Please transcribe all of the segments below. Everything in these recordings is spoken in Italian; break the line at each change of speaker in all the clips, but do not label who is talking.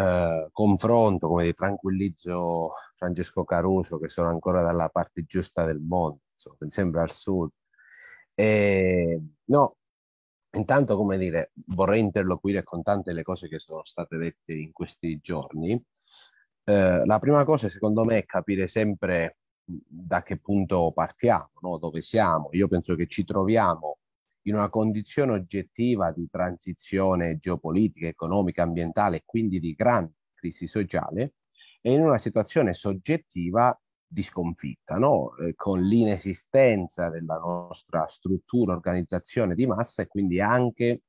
Eh, confronto, come tranquillizzo Francesco Caruso che sono ancora dalla parte giusta del mondo, insomma, sempre al sud. E, no, intanto come dire, vorrei interloquire con tante le cose che sono state dette in questi giorni. Eh, la prima cosa secondo me è capire sempre da che punto partiamo, no? dove siamo. Io penso che ci troviamo in una condizione oggettiva di transizione geopolitica, economica, ambientale e quindi di grande crisi sociale e in una situazione soggettiva di sconfitta, no? eh, con l'inesistenza della nostra struttura, organizzazione di massa e quindi anche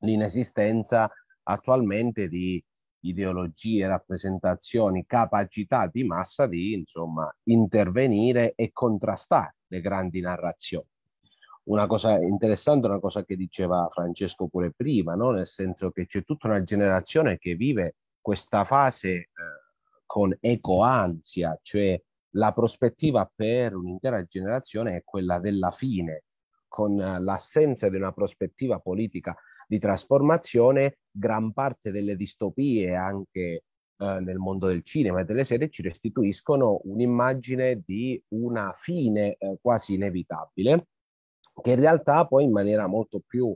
l'inesistenza attualmente di ideologie, rappresentazioni, capacità di massa di insomma intervenire e contrastare le grandi narrazioni una cosa interessante, una cosa che diceva Francesco pure prima, no? nel senso che c'è tutta una generazione che vive questa fase eh, con ecoansia, cioè la prospettiva per un'intera generazione è quella della fine, con eh, l'assenza di una prospettiva politica di trasformazione, gran parte delle distopie anche eh, nel mondo del cinema e delle serie ci restituiscono un'immagine di una fine eh, quasi inevitabile che in realtà poi in maniera molto più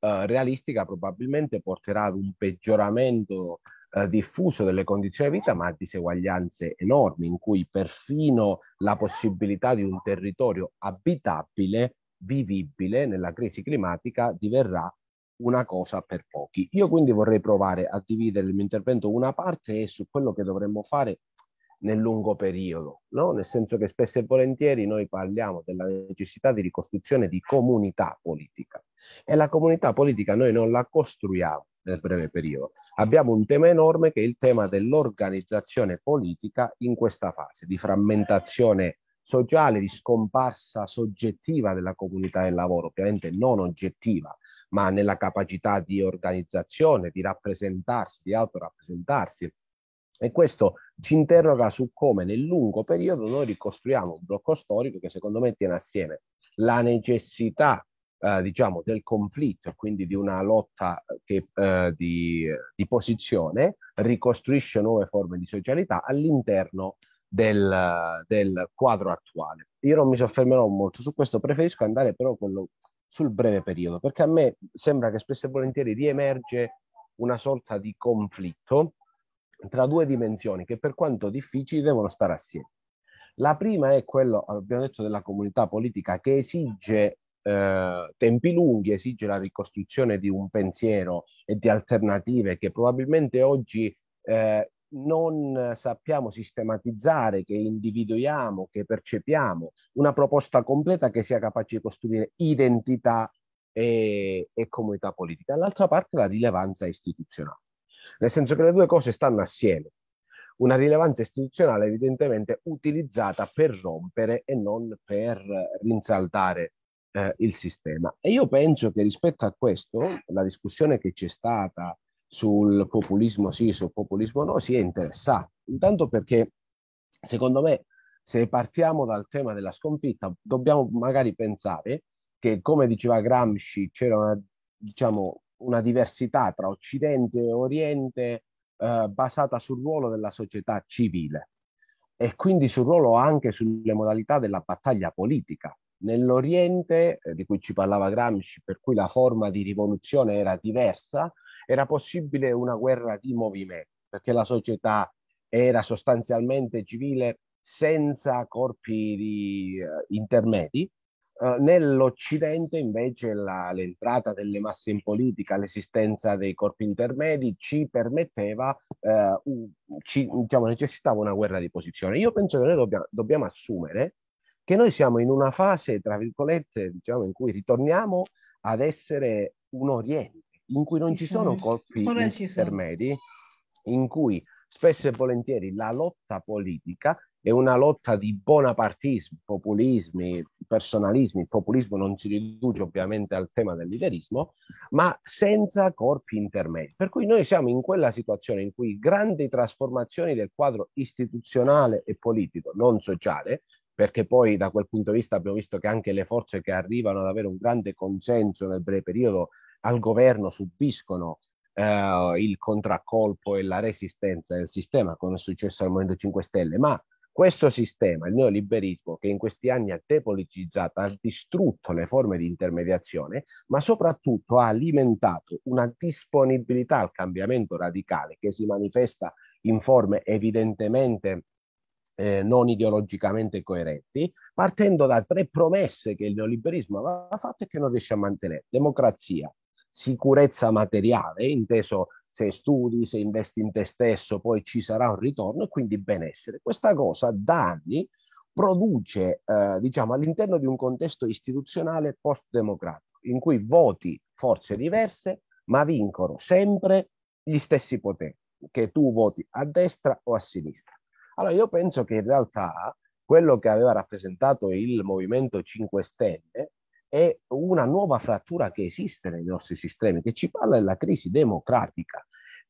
eh, realistica probabilmente porterà ad un peggioramento eh, diffuso delle condizioni di vita, ma a diseguaglianze enormi, in cui perfino la possibilità di un territorio abitabile, vivibile nella crisi climatica, diverrà una cosa per pochi. Io quindi vorrei provare a dividere il mio intervento una parte e su quello che dovremmo fare nel lungo periodo, no? nel senso che spesso e volentieri noi parliamo della necessità di ricostruzione di comunità politica e la comunità politica noi non la costruiamo nel breve periodo. Abbiamo un tema enorme che è il tema dell'organizzazione politica in questa fase di frammentazione sociale, di scomparsa soggettiva della comunità del lavoro, ovviamente non oggettiva, ma nella capacità di organizzazione, di rappresentarsi, di autorappresentarsi e questo ci interroga su come nel lungo periodo noi ricostruiamo un blocco storico che secondo me tiene assieme la necessità eh, diciamo del conflitto e quindi di una lotta eh, che, eh, di, eh, di, posizione ricostruisce nuove forme di socialità all'interno del, del, quadro attuale. Io non mi soffermerò molto su questo, preferisco andare però lo, sul breve periodo perché a me sembra che spesso e volentieri riemerge una sorta di conflitto tra due dimensioni che per quanto difficili devono stare assieme. La prima è quella, abbiamo detto, della comunità politica che esige eh, tempi lunghi, esige la ricostruzione di un pensiero e di alternative che probabilmente oggi eh, non sappiamo sistematizzare, che individuiamo, che percepiamo, una proposta completa che sia capace di costruire identità e, e comunità politica. Dall'altra parte la rilevanza istituzionale nel senso che le due cose stanno assieme. Una rilevanza istituzionale evidentemente utilizzata per rompere e non per rinsaltare eh, il sistema. E io penso che rispetto a questo, la discussione che c'è stata sul populismo sì, sul populismo no, sia interessata. Intanto perché, secondo me, se partiamo dal tema della sconfitta, dobbiamo magari pensare che, come diceva Gramsci, c'era una diciamo, una diversità tra Occidente e Oriente eh, basata sul ruolo della società civile e quindi sul ruolo anche sulle modalità della battaglia politica. Nell'Oriente, eh, di cui ci parlava Gramsci, per cui la forma di rivoluzione era diversa, era possibile una guerra di movimento, perché la società era sostanzialmente civile senza corpi di, eh, intermedi eh, nell'Occidente invece la, l'entrata delle masse in politica, l'esistenza dei corpi intermedi ci permetteva, uh, ci, diciamo, necessitava una guerra di posizione. Io penso che noi dobbia, dobbiamo assumere che noi siamo in una fase, tra virgolette, diciamo, in cui ritorniamo ad essere un oriente, in cui non ci, ci sono, sono corpi intermedi, sono. in cui spesso e volentieri la lotta politica è una lotta di bonapartismo, populismi, personalismi. Il populismo non si riduce ovviamente al tema del liberismo, ma senza corpi intermedi. Per cui noi siamo in quella situazione in cui grandi trasformazioni del quadro istituzionale e politico, non sociale, perché poi da quel punto di vista abbiamo visto che anche le forze che arrivano ad avere un grande consenso nel breve periodo al governo subiscono eh, il contraccolpo e la resistenza del sistema, come è successo al Movimento 5 Stelle, ma questo sistema, il neoliberismo, che in questi anni ha depolitizzato, ha distrutto le forme di intermediazione, ma soprattutto ha alimentato una disponibilità al cambiamento radicale che si manifesta in forme evidentemente eh, non ideologicamente coerenti, partendo da tre promesse che il neoliberismo aveva fatto e che non riesce a mantenere. Democrazia, sicurezza materiale, inteso se studi, se investi in te stesso, poi ci sarà un ritorno e quindi benessere. Questa cosa da anni produce, eh, diciamo, all'interno di un contesto istituzionale post-democratico, in cui voti forze diverse, ma vincono sempre gli stessi poteri, che tu voti a destra o a sinistra. Allora io penso che in realtà quello che aveva rappresentato il Movimento 5 Stelle è una nuova frattura che esiste nei nostri sistemi, che ci parla della crisi democratica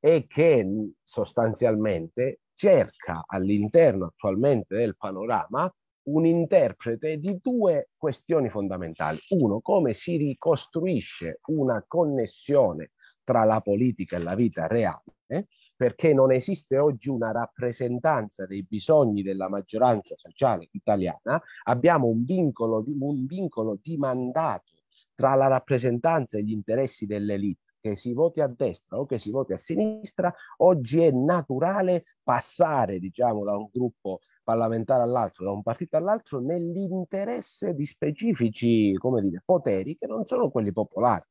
e che sostanzialmente cerca all'interno attualmente del panorama un interprete di due questioni fondamentali. Uno, come si ricostruisce una connessione tra la politica e la vita reale, perché non esiste oggi una rappresentanza dei bisogni della maggioranza sociale italiana, abbiamo un vincolo di, un vincolo di mandato tra la rappresentanza e gli interessi dell'elite che si voti a destra o che si voti a sinistra, oggi è naturale passare diciamo, da un gruppo parlamentare all'altro, da un partito all'altro, nell'interesse di specifici come dire, poteri che non sono quelli popolari.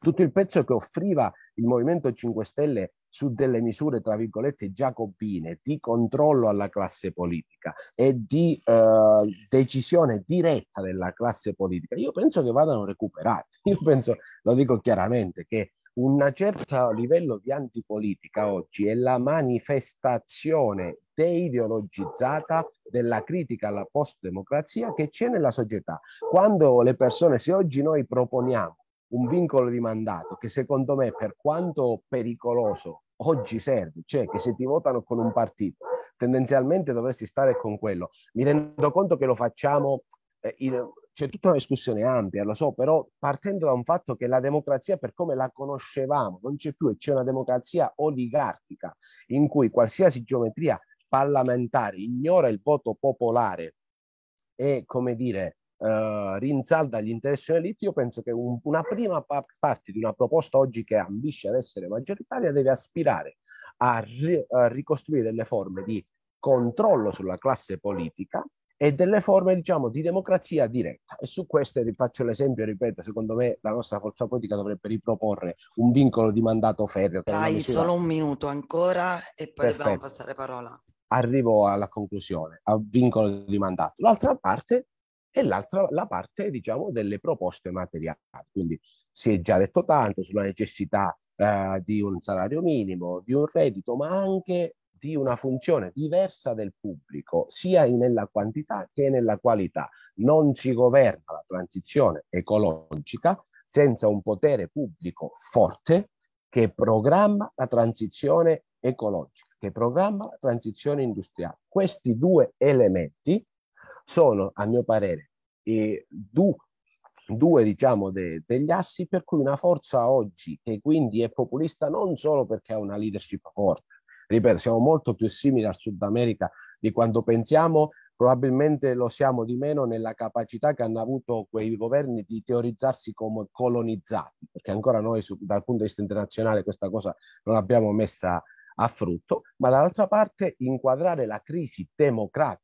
Tutto il pezzo che offriva il Movimento 5 Stelle su delle misure, tra virgolette, giacobine di controllo alla classe politica e di eh, decisione diretta della classe politica, io penso che vadano recuperate. Io penso, lo dico chiaramente, che un certo livello di antipolitica oggi è la manifestazione deideologizzata della critica alla postdemocrazia che c'è nella società. Quando le persone, se oggi noi proponiamo un vincolo di mandato che secondo me per quanto pericoloso oggi serve, cioè che se ti votano con un partito tendenzialmente dovresti stare con quello. Mi rendo conto che lo facciamo, eh, in, c'è tutta una discussione ampia, lo so, però partendo da un fatto che la democrazia per come la conoscevamo non c'è più e c'è una democrazia oligarchica in cui qualsiasi geometria parlamentare ignora il voto popolare e, come dire, eh, rinsalda gli interessi uniti, io penso che un, una prima pa- parte di una proposta oggi che ambisce ad essere maggioritaria deve aspirare a, ri- a ricostruire delle forme di controllo sulla classe politica e delle forme diciamo di democrazia diretta e su queste faccio l'esempio ripeto secondo me la nostra forza politica dovrebbe riproporre un vincolo di mandato ferreo dai misura... solo un minuto ancora e poi Perfetto. dobbiamo passare parola arrivo alla conclusione a vincolo di mandato l'altra parte e l'altra la parte diciamo, delle proposte materiali. Quindi si è già detto tanto sulla necessità eh, di un salario minimo, di un reddito, ma anche di una funzione diversa del pubblico, sia nella quantità che nella qualità. Non si governa la transizione ecologica senza un potere pubblico forte che programma la transizione ecologica, che programma la transizione industriale. Questi due elementi sono, a mio parere, eh, du, due diciamo, de, degli assi per cui una forza oggi che quindi è populista non solo perché ha una leadership forte, ripeto, siamo molto più simili al Sud America di quando pensiamo, probabilmente lo siamo di meno nella capacità che hanno avuto quei governi di teorizzarsi come colonizzati, perché ancora noi su, dal punto di vista internazionale questa cosa non l'abbiamo messa a frutto, ma dall'altra parte inquadrare la crisi democratica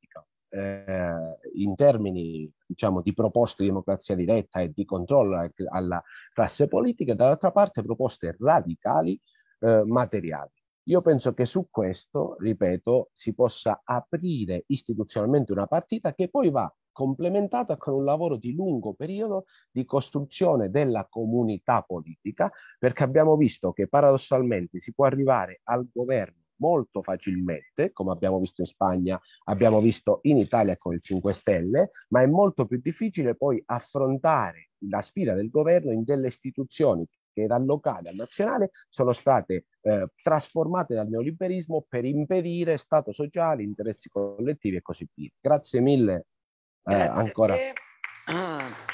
eh, in termini diciamo, di proposte di democrazia diretta e di controllo alla classe politica, dall'altra parte proposte radicali eh, materiali. Io penso che su questo, ripeto, si possa aprire istituzionalmente una partita che poi va complementata con un lavoro di lungo periodo di costruzione della comunità politica, perché abbiamo visto che paradossalmente si può arrivare al governo molto facilmente, come abbiamo visto in Spagna, abbiamo visto in Italia con il 5 Stelle, ma è molto più difficile poi affrontare la sfida del governo in delle istituzioni che dal locale al nazionale sono state eh, trasformate dal neoliberismo per impedire Stato sociale, interessi collettivi e così via. Grazie mille eh, ancora. Ah.